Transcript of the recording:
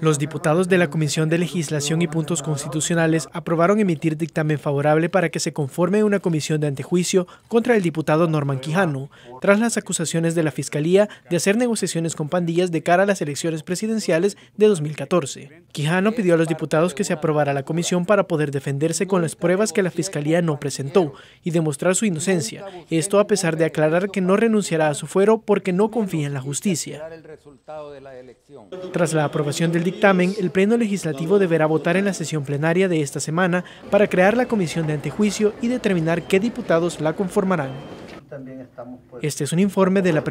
Los diputados de la Comisión de Legislación y Puntos Constitucionales aprobaron emitir dictamen favorable para que se conforme una comisión de antejuicio contra el diputado Norman Quijano, tras las acusaciones de la Fiscalía de hacer negociaciones con pandillas de cara a las elecciones presidenciales de 2014. Quijano pidió a los diputados que se aprobara la comisión para poder defenderse con las pruebas que la Fiscalía no presentó y demostrar su inocencia, esto a pesar de aclarar que no renunciará a su fuero porque no confía en la justicia. Tras la aprobación del dictamen, el Pleno Legislativo deberá votar en la sesión plenaria de esta semana para crear la comisión de antejuicio y determinar qué diputados la conformarán. Pues, este es un informe de la